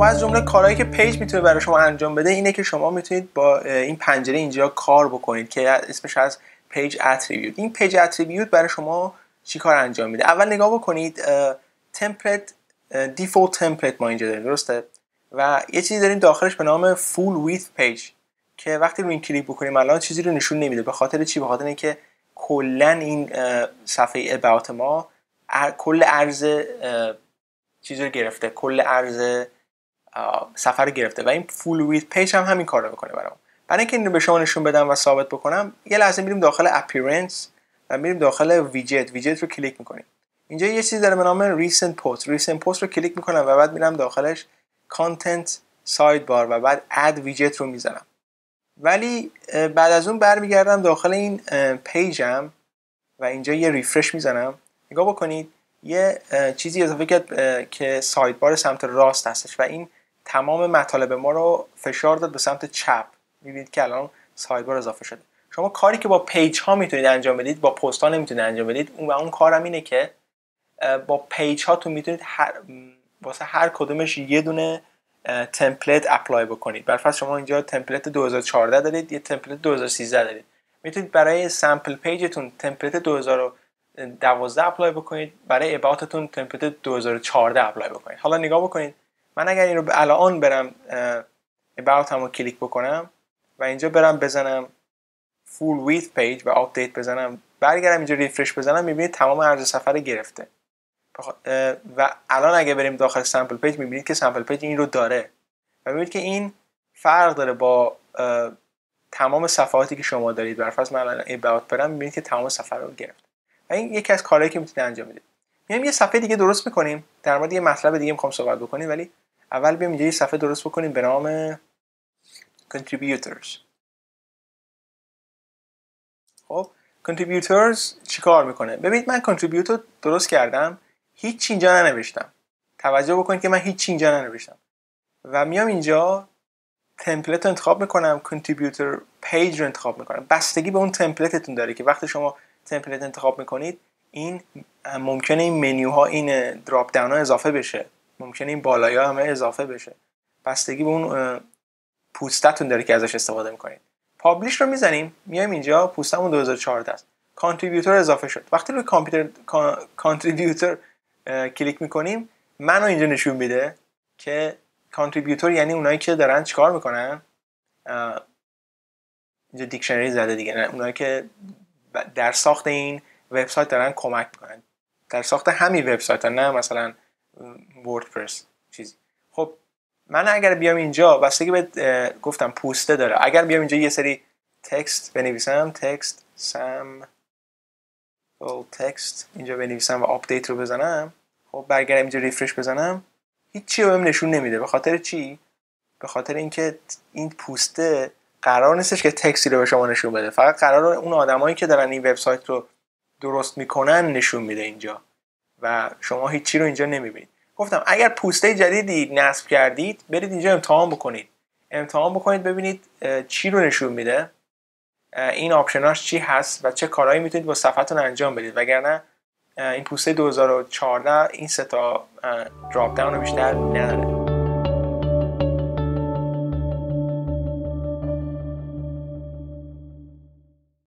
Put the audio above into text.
خب از جمله کارهایی که پیج میتونه برای شما انجام بده اینه که شما میتونید با این پنجره اینجا کار بکنید که اسمش از پیج اتریبیوت این پیج اتریبیوت برای شما چی کار انجام میده اول نگاه بکنید تمپلت دیفولت تمپلت ما اینجا داریم درسته و یه چیزی داریم داخلش به نام فول ویت پیج که وقتی روی این کلیک بکنیم الان چیزی رو نشون نمیده به خاطر چی به خاطر اینکه کلا این صفحه اباوت ما کل ارز چیزی رو گرفته کل ارز سفر رو گرفته و این فول ویت پیج هم همین کار رو میکنه برام برای اینکه این رو به شما نشون بدم و ثابت بکنم یه لحظه میریم داخل اپیرنس و میریم داخل ویجت ویجت رو کلیک میکنیم اینجا یه چیزی داره به نام ریسنت پست ریسنت پست رو کلیک میکنم و بعد میرم داخلش کانتنت ساید بار و بعد اد ویجت رو میزنم ولی بعد از اون برمیگردم داخل این پیجم و اینجا یه ریفرش میزنم نگاه بکنید یه چیزی اضافه کرد که ساید بار سمت راست هستش و این تمام مطالب ما رو فشار داد به سمت چپ میبینید که الان سایدبار اضافه شده شما کاری که با پیج ها میتونید انجام بدید با پست ها نمیتونید انجام بدید و اون کارم اینه که با پیج هاتون میتونید هر واسه هر کدومش یه دونه تمپلیت اپلای بکنید برفرض شما اینجا تمپلیت 2014 دارید یه تمپلیت 2013 دارید میتونید برای سمپل پیجتون تمپلیت 2012 اپلای بکنید برای اباتتون تمپلیت 2014 اپلای بکنید حالا نگاه بکنید من اگر این رو الان برم about هم کلیک بکنم و اینجا برم بزنم فول width پیج و آپدیت بزنم برگردم اینجا ریفرش بزنم میبینید تمام عرض سفر گرفته و الان اگه بریم داخل سامپل پیج میبینید که سامپل پیج این رو داره و میبینید که این فرق داره با تمام صفحاتی که شما دارید برفرض من الان about برم میبینید که تمام صفحه رو گرفت و این یکی از کارهایی که میتونید انجام بدید میایم یه صفحه دیگه درست میکنیم در مورد یه مطلب دیگه میخوام صحبت بکنیم ولی اول بیم یه صفحه درست بکنیم به نام contributors خب contributors چیکار میکنه ببینید من contributor درست کردم هیچ اینجا ننوشتم توجه بکنید که من هیچ اینجا ننوشتم و میام اینجا تمپلیت رو انتخاب میکنم contributor page رو انتخاب میکنم بستگی به اون تمپلتتون داره که وقتی شما تمپلت انتخاب میکنید این ممکنه این منیوها این دراپ داون ها اضافه بشه ممکنه این بالایا همه اضافه بشه بستگی به اون پوستتون داره که ازش استفاده میکنید پابلیش رو میزنیم میایم اینجا پوستمون 2014 است کانتریبیوتور اضافه شد وقتی روی کامپیوتر کانتریبیوتور کلیک میکنیم منو اینجا نشون میده که کانتریبیوتور یعنی اونایی که دارن چیکار میکنن اینجا دیکشنری زده دیگه اونایی که در ساخت این وبسایت دارن کمک میکنن در ساخت همین وبسایت نه مثلا وردپرس چیزی خب من اگر بیام اینجا بستگی به گفتم پوسته داره اگر بیام اینجا یه سری تکست بنویسم تکست سم تکست اینجا بنویسم و آپدیت رو بزنم خب برگردم اینجا ریفرش بزنم هیچی بهم نشون نمیده به خاطر چی به خاطر اینکه این پوسته قرار نیستش که تکستی رو به شما نشون بده فقط قرار اون آدمایی که دارن این وبسایت رو درست میکنن نشون میده اینجا و شما هیچی رو اینجا نمیبینید گفتم اگر پوسته جدیدی نصب کردید برید اینجا امتحان بکنید امتحان بکنید ببینید چی رو نشون میده این آپشناش چی هست و چه کارهایی میتونید با صفحتون انجام بدید وگرنه این پوسته 2014 این سه تا دراپ داون رو بیشتر نداره